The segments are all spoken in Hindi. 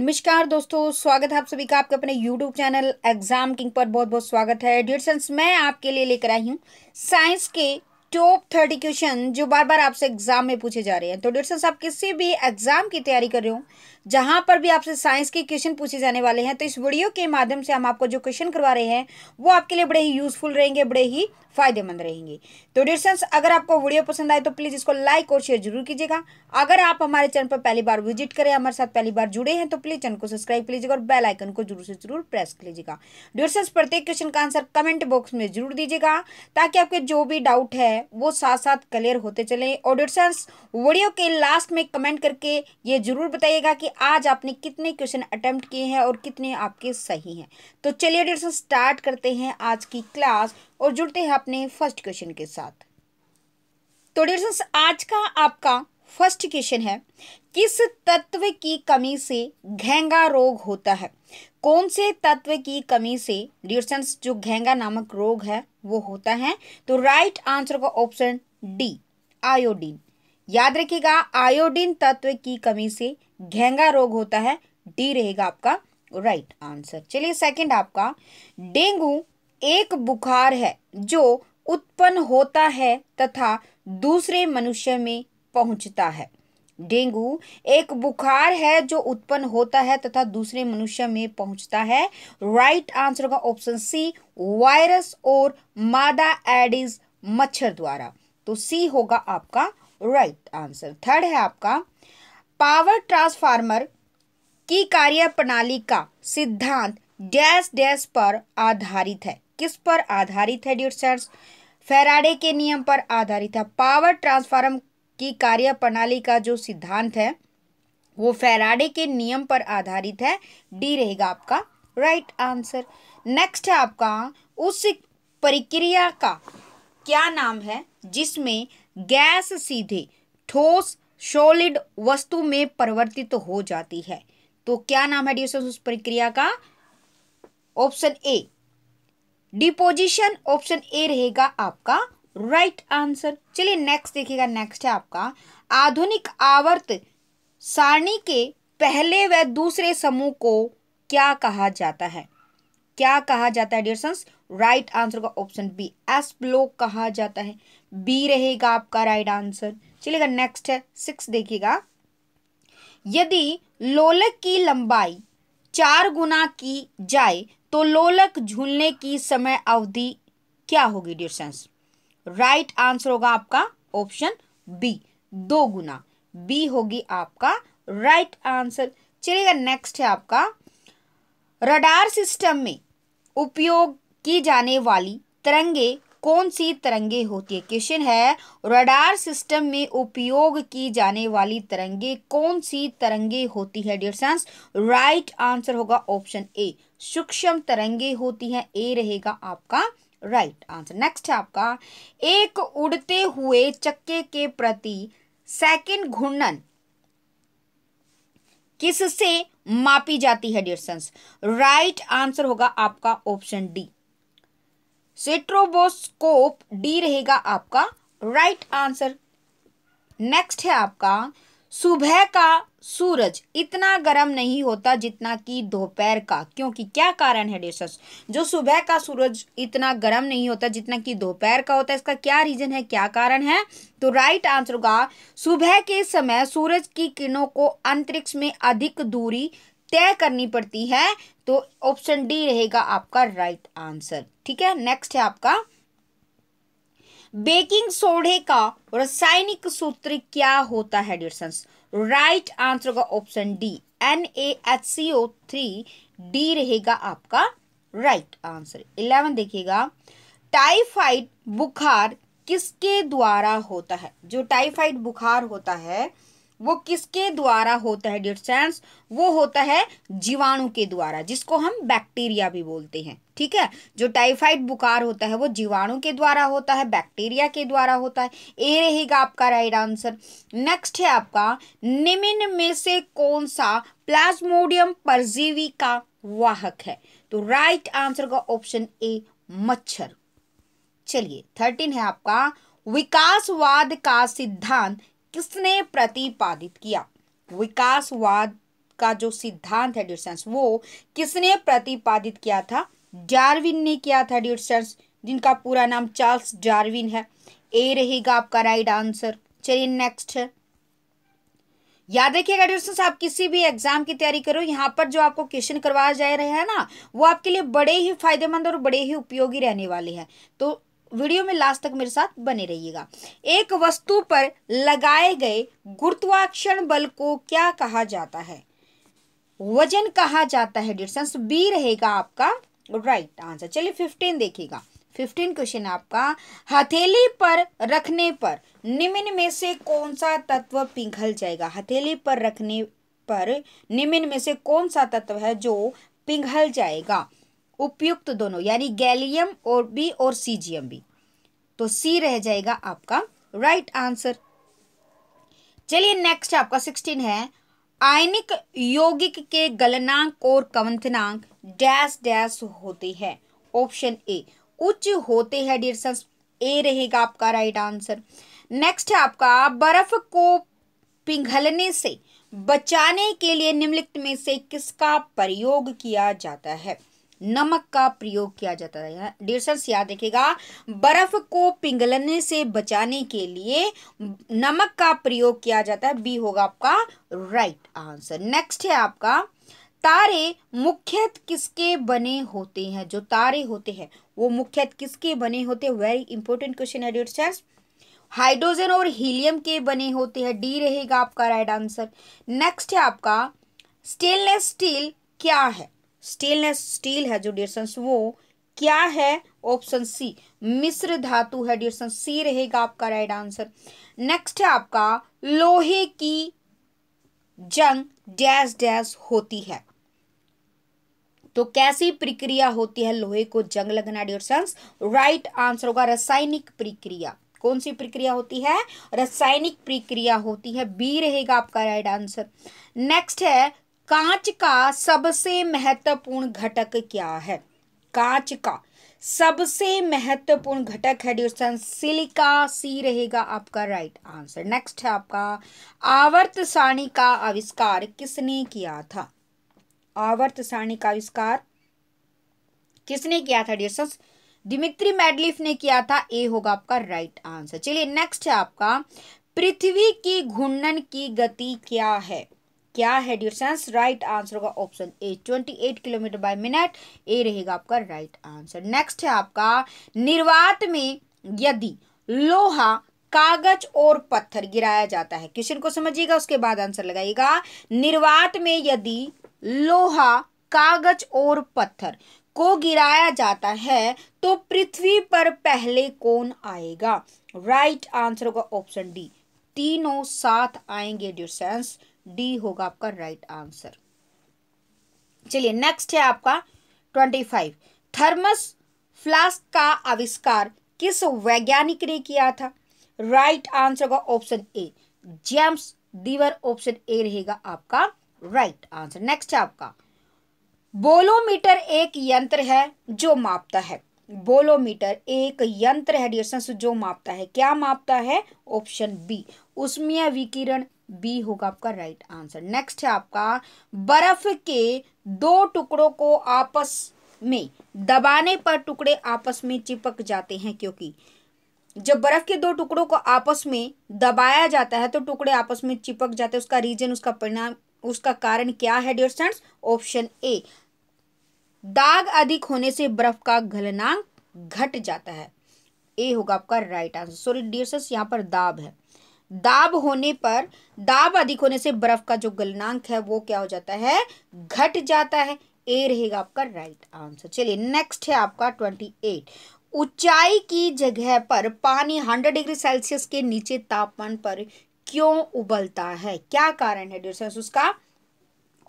नमस्कार दोस्तों स्वागत है आप सभी का आपके अपने यूट्यूब चैनल एग्जाम किंग पर बहुत बहुत स्वागत है डियर सेंस मैं आपके लिए लेकर आई हूँ साइंस के टॉप थर्टी क्वेश्चन जो बार बार आपसे एग्जाम में पूछे जा रहे हैं तो डियर आप किसी भी एग्जाम की तैयारी कर रहे हो जहां पर भी आपसे साइंस के क्वेश्चन पूछे जाने वाले हैं तो इस वीडियो के माध्यम से हम आपको जो क्वेश्चन करवा रहे हैं वो आपके लिए बड़े ही यूजफुल रहेंगे बड़े ही फायदेमंद रहेंगे तो डियर अगर आपको वीडियो पसंद आए तो प्लीज़ इसको लाइक और शेयर जरूर कीजिएगा अगर आप हमारे चैनल पर पहली बार विजिट करें हमारे साथ पहली बार जुड़े हैं तो प्लीज़ चैनल को सब्सक्राइब कर लीजिएगा और बेल आइकन को जरूर से जरूर प्रेस कर लीजिएगा डियर प्रत्येक क्वेश्चन का आंसर कमेंट बॉक्स में जरूर दीजिएगा ताकि आपके जो भी डाउट है है वो साथ साथ क्लियर होते चले ऑडिटर्स वीडियो के लास्ट में कमेंट करके ये जरूर बताइएगा कि आज आपने कितने क्वेश्चन अटेम्प्ट किए हैं और कितने आपके सही हैं तो चलिए ऑडिटर्स स्टार्ट करते हैं आज की क्लास और जुड़ते हैं अपने फर्स्ट क्वेश्चन के साथ तो ऑडिटर्स आज का आपका फर्स्ट क्वेश्चन है किस तत्व की कमी से घेंगा रोग होता है कौन से तत्व की कमी से ड्यूसेंस जो घेंगा नामक रोग है वो होता है तो राइट आंसर का ऑप्शन डी आयोडीन याद रखिएगा आयोडीन तत्व की कमी से घेंगा रोग होता है डी रहेगा आपका राइट आंसर चलिए सेकंड आपका डेंगू एक बुखार है जो उत्पन्न होता है तथा दूसरे मनुष्य में पहुंचता है डेंगू एक बुखार है जो उत्पन्न होता है तथा दूसरे मनुष्य में पहुंचता है राइट आंसर का ऑप्शन सी वायरस और मादा एडिस मच्छर द्वारा तो सी होगा आपका राइट आंसर थर्ड है आपका पावर ट्रांसफार्मर की कार्य प्रणाली का सिद्धांत डैश डैश पर आधारित है किस पर आधारित है डियर फेराडे के नियम पर आधारित है पावर ट्रांसफार्मर की कार्य प्रणाली का जो सिद्धांत है वो फेराडे के नियम पर आधारित है डी रहेगा आपका राइट आंसर नेक्स्ट है आपका उस प्रक्रिया का क्या नाम है जिसमें गैस सीधे ठोस सोलिड वस्तु में परिवर्तित तो हो जाती है तो क्या नाम है डी उस प्रक्रिया का option A deposition option A रहेगा आपका राइट आंसर चलिए नेक्स्ट देखिएगा नेक्स्ट है आपका आधुनिक आवर्त सारणी के पहले व दूसरे समूह को क्या कहा जाता है क्या कहा जाता है डियर सन्स राइट आंसर का ऑप्शन बी एस ब्लॉक कहा जाता है बी रहेगा आपका राइट आंसर चलिएगा नेक्स्ट है सिक्स देखिएगा यदि लोलक की लंबाई चार गुना की जाए तो लोलक झूलने की समय अवधि क्या होगी डियर सेंस राइट आंसर होगा आपका ऑप्शन बी दो गुना बी होगी आपका राइट आंसर चलिएगा नेक्स्ट है आपका रडार सिस्टम में उपयोग की जाने वाली तरंगे कौन सी तरंगे होती है क्वेश्चन है रडार सिस्टम में उपयोग की जाने वाली तरंगे कौन सी तरंगे होती है डियर सेंस राइट आंसर होगा ऑप्शन ए सूक्ष्म तरंगे होती हैं ए रहेगा आपका राइट आंसर नेक्स्ट है आपका एक उड़ते हुए चक्के के प्रति सेकंड घूर्णन किससे मापी जाती है डिस्टेंस राइट आंसर होगा आपका ऑप्शन डी सेट्रोबोस्कोप डी रहेगा आपका राइट right आंसर नेक्स्ट है आपका सुबह का सूरज इतना गर्म नहीं होता जितना कि दोपहर का क्योंकि क्या कारण है डेसस जो सुबह का सूरज इतना गर्म नहीं होता जितना कि दोपहर का होता है इसका क्या रीज़न है क्या कारण है तो राइट आंसर होगा सुबह के समय सूरज की किरणों को अंतरिक्ष में अधिक दूरी तय करनी पड़ती है तो ऑप्शन डी रहेगा आपका राइट आंसर ठीक है नेक्स्ट है आपका बेकिंग सोडे का रासायनिक सूत्र क्या होता है डियर राइट आंसर होगा option D N A H C O three D रहेगा आपका राइट आंसर इलेवन देखिएगा टाइफाइड बुखार किसके द्वारा होता है जो टाइफाइड बुखार होता है वो किसके द्वारा होता है डियर फ्रेंड्स वो होता है जीवाणु के द्वारा जिसको हम बैक्टीरिया भी बोलते हैं ठीक है जो टाइफाइड बुखार होता है वो जीवाणु के द्वारा होता है बैक्टीरिया के द्वारा होता है ए रहेगा आपका राइट आंसर नेक्स्ट है आपका निम्न में से कौन सा प्लाज्मोडियम परजीवी का वाहक है तो राइट आंसर का ऑप्शन ए मच्छर चलिए थर्टीन है आपका विकासवाद का सिद्धांत किसने प्रतिपादित किया विकासवाद का जो सिद्धांत है डियर वो किसने प्रतिपादित किया था डार्विन ने किया था डियर जिनका पूरा नाम चार्ल्स डार्विन है ए रहेगा आपका राइट आंसर चलिए नेक्स्ट है याद रखिएगा डियर आप किसी भी एग्जाम की तैयारी करो यहाँ पर जो आपको क्वेश्चन करवाया जा रहे हैं ना वो आपके लिए बड़े ही फायदेमंद और बड़े ही उपयोगी रहने वाले हैं तो वीडियो में लास्ट तक मेरे साथ बने रहिएगा एक वस्तु पर लगाए गए गुरुत्वाकर्षण बल को क्या कहा जाता है वजन कहा जाता है डिस्टेंस बी रहेगा आपका राइट आंसर चलिए फिफ्टीन देखिएगा फिफ्टीन क्वेश्चन आपका हथेली पर रखने पर निम्न में से कौन सा तत्व पिघल जाएगा हथेली पर रखने पर निम्न में से कौन सा तत्व है जो पिघल जाएगा उपयुक्त दोनों यानी गैलियम और बी और सीजियम भी तो सी रह जाएगा आपका राइट आंसर चलिए नेक्स्ट आपका सिक्सटीन है आयनिक यौगिक के गलनांक और कवंथनांक डैश डैश होते हैं ऑप्शन ए उच्च होते हैं डियर सन्स ए रहेगा आपका राइट आंसर नेक्स्ट है आपका बर्फ को पिघलने से बचाने के लिए निम्नलिखित में से किसका प्रयोग किया जाता है नमक का प्रयोग किया जाता था डियर डियर्सर्स याद रखेगा बर्फ को पिघलने से बचाने के लिए नमक का प्रयोग किया जाता है बी होगा आपका राइट आंसर नेक्स्ट है आपका तारे मुख्यत किसके बने होते हैं जो तारे होते हैं वो मुख्यत किसके बने होते हैं वेरी इंपॉर्टेंट क्वेश्चन है डियर्सर्स हाइड्रोजन और हीलियम के बने होते हैं डी रहेगा आपका राइट आंसर नेक्स्ट है आपका स्टेनलेस स्टील क्या है स्टेनलेस स्टील है जो डियर डियर्सन्स वो क्या है ऑप्शन सी मिश्र धातु है डियर डियर्सन सी रहेगा आपका राइट आंसर नेक्स्ट है आपका लोहे की जंग डैश डैश होती है तो कैसी प्रक्रिया होती है लोहे को जंग लगना डियर डियर्सन्स राइट आंसर होगा रासायनिक प्रक्रिया कौन सी प्रक्रिया होती है रासायनिक प्रक्रिया होती है बी रहेगा आपका राइट आंसर नेक्स्ट है कांच का सबसे महत्वपूर्ण घटक क्या है कांच का सबसे महत्वपूर्ण घटक है डिस्टन सिलिका सी रहेगा आपका राइट आंसर नेक्स्ट है आपका आवर्त सारणी का आविष्कार किसने किया था आवर्त सारणी का आविष्कार किसने किया था डिस्टन दिमित्री मेडलिफ ने किया था ए होगा आपका राइट आंसर चलिए नेक्स्ट है आपका पृथ्वी की घूर्णन की गति क्या है क्या है डियर फ्रेंड्स राइट आंसर होगा option A twenty eight kilometre by minute A रहेगा आपका राइट आंसर नेक्स्ट है आपका निर्वात में यदि लोहा कागज और पत्थर गिराया जाता है क्वेश्चन को समझिएगा उसके बाद आंसर लगाइएगा निर्वात में यदि लोहा कागज और पत्थर को गिराया जाता है तो पृथ्वी पर पहले कौन आएगा राइट आंसर होगा ऑप्शन डी तीनों साथ आएंगे ड्यूसेंस डी होगा आपका राइट आंसर चलिए नेक्स्ट है आपका ट्वेंटी फाइव थर्मस फ्लास्क का आविष्कार किस वैज्ञानिक ने किया था राइट आंसर होगा option A James Dewar option A रहेगा आपका राइट आंसर नेक्स्ट है आपका बोलोमीटर एक यंत्र है जो मापता है बोलोमीटर एक यंत्र है डियर जो मापता है क्या मापता है ऑप्शन बी उष्मीय विकिरण बी होगा आपका राइट आंसर नेक्स्ट है आपका बर्फ के दो टुकड़ों को आपस में दबाने पर टुकड़े आपस में चिपक जाते हैं क्योंकि जब बर्फ के दो टुकड़ों को आपस में दबाया जाता है तो टुकड़े आपस में चिपक जाते हैं उसका रीजन उसका परिणाम उसका कारण क्या है डियर स्टूडेंट्स ऑप्शन ए दाग अधिक होने से बर्फ का घलनांक घट जाता है ए होगा आपका राइट आंसर सॉरी डियर्सस यहाँ पर दाब है दाब होने पर दाब अधिक होने से बर्फ का जो गलनांक है वो क्या हो जाता है घट जाता है ए रहेगा आपका राइट आंसर चलिए नेक्स्ट है आपका ट्वेंटी एट ऊंचाई की जगह पर पानी हंड्रेड डिग्री सेल्सियस के नीचे तापमान पर क्यों उबलता है क्या कारण है डियर उसका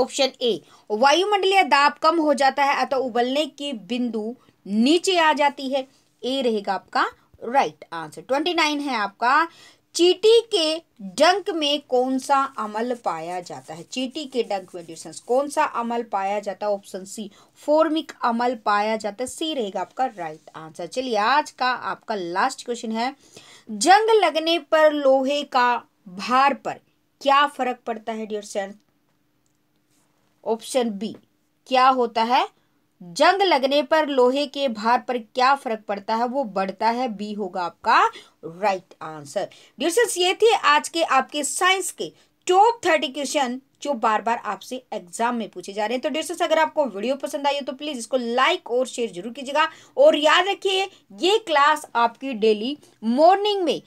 ऑप्शन ए वायुमंडलीय दाब कम हो जाता है अतः उबलने के बिंदु नीचे आ जाती है ए रहेगा आपका राइट आंसर ट्वेंटी नाइन है आपका चीटी के डंक में कौन सा अमल पाया जाता है चीटी के डंक में ड्यूसेंस कौन सा अमल पाया जाता है ऑप्शन सी फॉर्मिक अमल पाया जाता है सी रहेगा आपका राइट आंसर चलिए आज का आपका लास्ट क्वेश्चन है जंग लगने पर लोहे का भार पर क्या फर्क पड़ता है डियर सेंस ऑप्शन बी क्या होता है जंग लगने पर लोहे के भार पर क्या फर्क पड़ता है वो बढ़ता है बी होगा आपका राइट आंसर डिस्टेंस ये थे आज के आपके साइंस के टॉप थर्टी क्वेश्चन जो बार बार आपसे एग्जाम में पूछे जा रहे हैं तो डिस्टेंस अगर आपको वीडियो पसंद आई हो तो प्लीज़ इसको लाइक और शेयर जरूर कीजिएगा और याद रखिए ये क्लास आपकी डेली मॉर्निंग में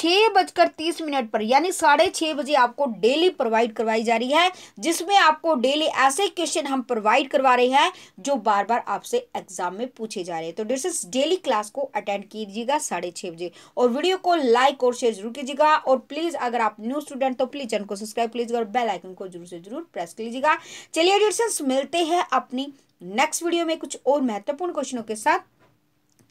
छह बजकर तीस मिनट पर यानी साढ़े छह बजे आपको डेली प्रोवाइड करवाई जा रही है जिसमें आपको डेली ऐसे क्वेश्चन हम प्रोवाइड करवा रहे हैं जो बार बार आपसे एग्जाम में पूछे जा रहे हैं तो डिस डेली क्लास को अटेंड कीजिएगा साढ़े छह बजे और वीडियो को लाइक और शेयर जरूर कीजिएगा और प्लीज़ अगर आप न्यू स्टूडेंट तो प्लीज़ चैनल को सब्सक्राइब कीजिएगा और बेल आइकन को जरूर से जरूर प्रेस कर लीजिएगा चलिए डिस्टेंस मिलते हैं अपनी नेक्स्ट वीडियो में कुछ और महत्वपूर्ण क्वेश्चनों के साथ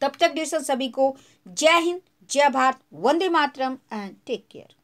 तब तक डिस्टेंस सभी को जय हिंद जय भारत वंदे मातरम एंड टेक केयर